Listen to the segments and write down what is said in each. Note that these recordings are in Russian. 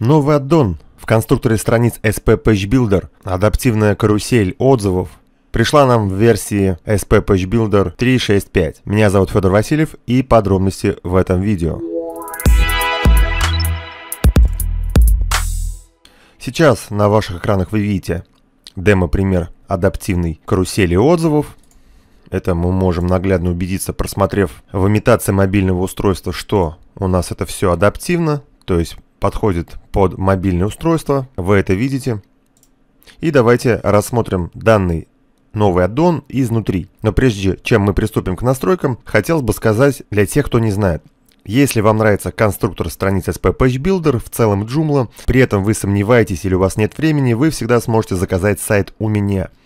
Новый аддон в конструкторе страниц SP Page Builder, адаптивная карусель отзывов, пришла нам в версии SP Page Builder 3.6.5. Меня зовут Федор Васильев и подробности в этом видео. Сейчас на ваших экранах вы видите демо-пример адаптивной карусели отзывов. Это мы можем наглядно убедиться, просмотрев в имитации мобильного устройства, что у нас это все адаптивно, то есть подходит под мобильное устройство, вы это видите. И давайте рассмотрим данный новый аддон изнутри. Но прежде чем мы приступим к настройкам, хотелось бы сказать для тех, кто не знает. Если вам нравится конструктор страниц SP Page Builder, в целом Joomla, при этом вы сомневаетесь или у вас нет времени, вы всегда сможете заказать сайт у меня –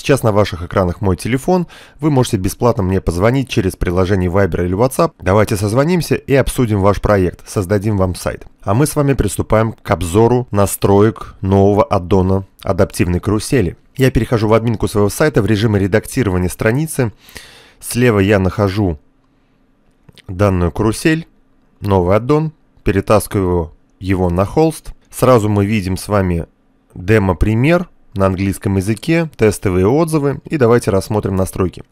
Сейчас на ваших экранах мой телефон, вы можете бесплатно мне позвонить через приложение Viber или WhatsApp. Давайте созвонимся и обсудим ваш проект, создадим вам сайт. А мы с вами приступаем к обзору настроек нового аддона адаптивной карусели. Я перехожу в админку своего сайта в режиме редактирования страницы. Слева я нахожу данную карусель, новый аддон, перетаскиваю его на холст. Сразу мы видим с вами демо-пример – на английском языке, тестовые отзывы и давайте рассмотрим настройки.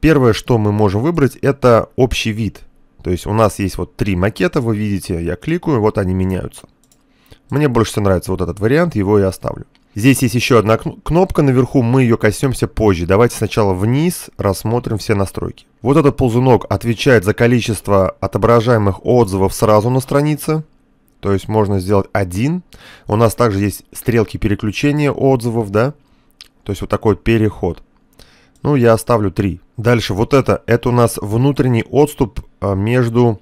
Первое, что мы можем выбрать, это общий вид. То есть у нас есть вот три макета, вы видите, я кликаю, вот они меняются. Мне больше всего нравится вот этот вариант, его я оставлю. Здесь есть еще одна кнопка наверху, мы ее коснемся позже. Давайте сначала вниз рассмотрим все настройки. Вот этот ползунок отвечает за количество отображаемых отзывов сразу на странице. То есть можно сделать один. У нас также есть стрелки переключения отзывов, да? То есть вот такой переход. Ну, я оставлю 3. Дальше вот это. Это у нас внутренний отступ а, между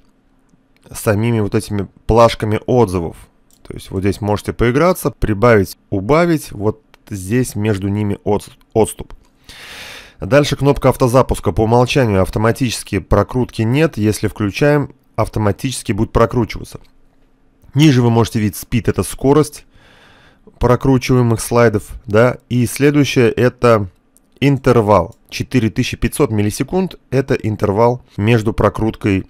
самими вот этими плашками отзывов. То есть вот здесь можете поиграться, прибавить, убавить. Вот здесь между ними отступ. Дальше кнопка автозапуска. По умолчанию автоматически прокрутки нет. Если включаем, автоматически будет прокручиваться. Ниже вы можете видеть спид, это скорость прокручиваемых слайдов, да, и следующее это интервал. 4500 миллисекунд это интервал между прокруткой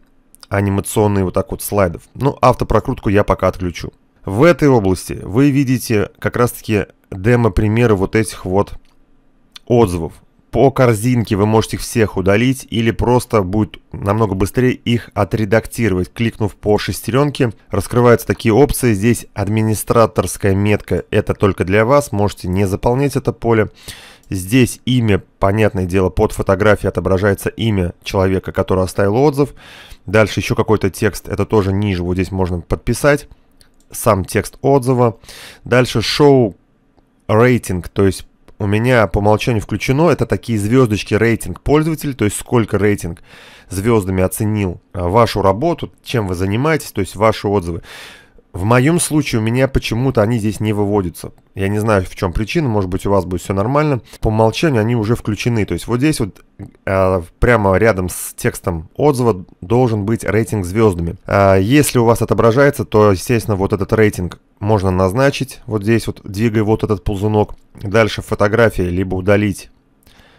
анимационной вот так вот слайдов. Ну, автопрокрутку я пока отключу. В этой области вы видите как раз таки демо-примеры вот этих вот отзывов по корзинке вы можете их всех удалить или просто будет намного быстрее их отредактировать. Кликнув по шестеренке, раскрываются такие опции. Здесь администраторская метка, это только для вас, можете не заполнять это поле. Здесь имя, понятное дело, под фотографией отображается имя человека, который оставил отзыв. Дальше еще какой-то текст, это тоже ниже, вот здесь можно подписать. Сам текст отзыва. Дальше шоу рейтинг, то есть у меня по умолчанию включено, это такие звездочки рейтинг пользователей, то есть сколько рейтинг звездами оценил а, вашу работу, чем вы занимаетесь, то есть ваши отзывы. В моем случае у меня почему-то они здесь не выводятся. Я не знаю, в чем причина, может быть, у вас будет все нормально. По умолчанию они уже включены. То есть вот здесь вот э, прямо рядом с текстом отзыва должен быть рейтинг звездами. Э, если у вас отображается, то, естественно, вот этот рейтинг можно назначить. Вот здесь вот, двигая вот этот ползунок. Дальше фотографии либо удалить,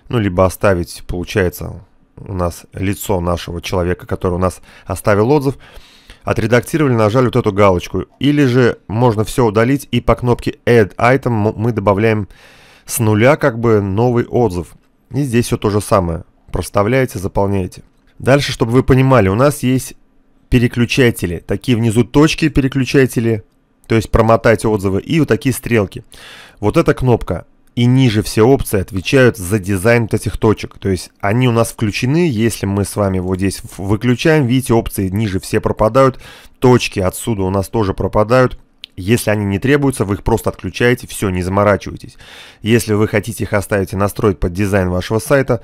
ну, либо оставить, получается, у нас лицо нашего человека, который у нас оставил отзыв отредактировали, нажали вот эту галочку. Или же можно все удалить и по кнопке Add Item мы добавляем с нуля как бы новый отзыв. И здесь все то же самое. Проставляете, заполняете. Дальше, чтобы вы понимали, у нас есть переключатели. Такие внизу точки переключатели, то есть промотать отзывы, и вот такие стрелки. Вот эта кнопка, и ниже все опции отвечают за дизайн этих точек. То есть они у нас включены, если мы с вами вот здесь выключаем, видите, опции ниже все пропадают, точки отсюда у нас тоже пропадают. Если они не требуются, вы их просто отключаете, все, не заморачивайтесь. Если вы хотите их оставить и настроить под дизайн вашего сайта,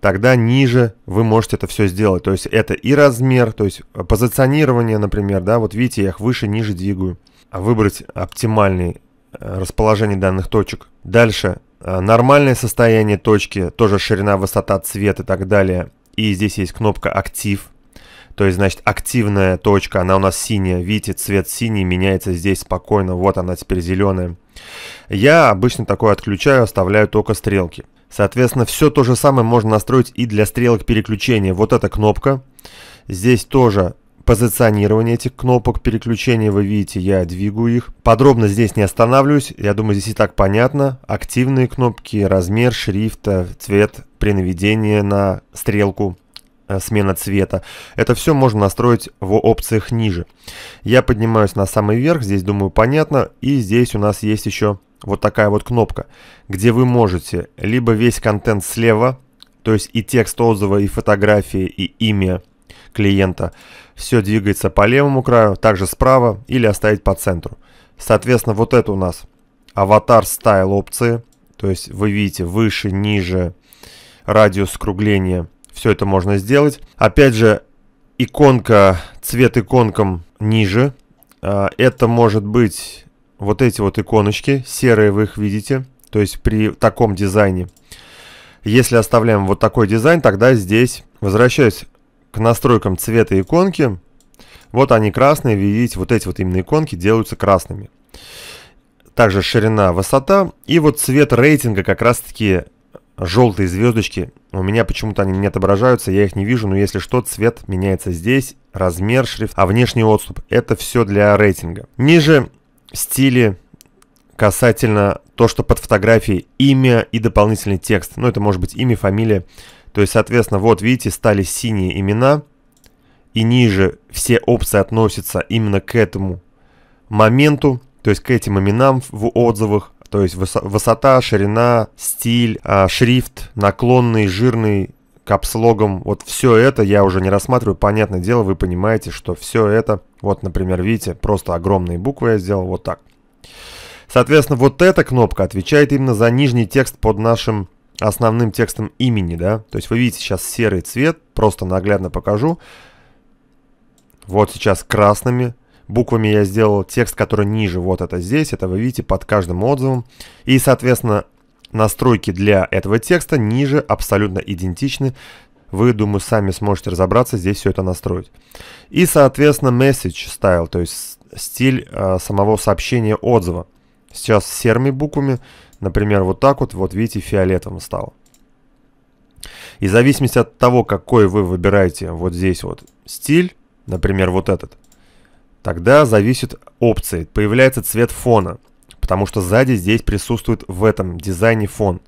тогда ниже вы можете это все сделать. То есть это и размер, то есть позиционирование, например, да, вот видите, я их выше, ниже двигаю. А выбрать оптимальный Э, расположение данных точек. Дальше. Э, нормальное состояние точки, тоже ширина, высота, цвет и так далее. И здесь есть кнопка «Актив». То есть, значит, активная точка, она у нас синяя. Видите, цвет синий меняется здесь спокойно. Вот она теперь зеленая. Я обычно такое отключаю, оставляю только стрелки. Соответственно, все то же самое можно настроить и для стрелок переключения. Вот эта кнопка. Здесь тоже позиционирование этих кнопок, переключения вы видите, я двигаю их. Подробно здесь не останавливаюсь, я думаю, здесь и так понятно. Активные кнопки, размер шрифта, цвет, при наведении на стрелку э, смена цвета. Это все можно настроить в опциях ниже. Я поднимаюсь на самый верх, здесь, думаю, понятно. И здесь у нас есть еще вот такая вот кнопка, где вы можете либо весь контент слева, то есть и текст отзыва, и фотографии, и имя клиента. Все двигается по левому краю, также справа или оставить по центру. Соответственно, вот это у нас аватар стайл опции. То есть вы видите выше, ниже, радиус скругления. Все это можно сделать. Опять же, иконка, цвет иконкам ниже. А, это может быть вот эти вот иконочки, серые вы их видите. То есть при таком дизайне. Если оставляем вот такой дизайн, тогда здесь, возвращаюсь настройкам цвета иконки. Вот они красные, видите, вот эти вот именно иконки делаются красными. Также ширина, высота и вот цвет рейтинга как раз таки желтые звездочки. У меня почему-то они не отображаются, я их не вижу, но если что, цвет меняется здесь, размер, шрифт, а внешний отступ. Это все для рейтинга. Ниже стили касательно то, что под фотографией имя и дополнительный текст. Ну, это может быть имя, фамилия. То есть, соответственно, вот видите, стали синие имена. И ниже все опции относятся именно к этому моменту, то есть к этим именам в отзывах. То есть высота, ширина, стиль, а, шрифт, наклонный, жирный, капслогом. Вот все это я уже не рассматриваю. Понятное дело, вы понимаете, что все это, вот, например, видите, просто огромные буквы я сделал вот так. Соответственно, вот эта кнопка отвечает именно за нижний текст под нашим основным текстом имени, да. То есть вы видите сейчас серый цвет, просто наглядно покажу. Вот сейчас красными буквами я сделал текст, который ниже, вот это здесь, это вы видите под каждым отзывом. И, соответственно, настройки для этого текста ниже абсолютно идентичны. Вы, думаю, сами сможете разобраться, здесь все это настроить. И, соответственно, message style, то есть стиль э, самого сообщения отзыва. Сейчас серыми буквами Например, вот так вот, вот видите, фиолетовым стал. И в зависимости от того, какой вы выбираете вот здесь вот стиль, например, вот этот, тогда зависит опции. Появляется цвет фона, потому что сзади здесь присутствует в этом дизайне фон.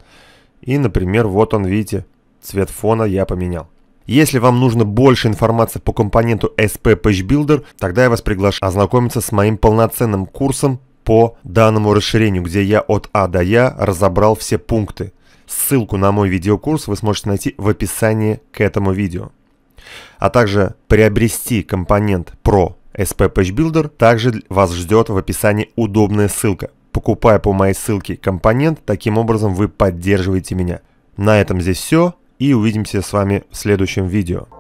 И, например, вот он, видите, цвет фона я поменял. Если вам нужно больше информации по компоненту SP Page Builder, тогда я вас приглашаю ознакомиться с моим полноценным курсом по данному расширению, где я от А до Я разобрал все пункты. Ссылку на мой видеокурс вы сможете найти в описании к этому видео. А также приобрести компонент Pro SP Page Builder также вас ждет в описании удобная ссылка. Покупая по моей ссылке компонент, таким образом вы поддерживаете меня. На этом здесь все и увидимся с вами в следующем видео.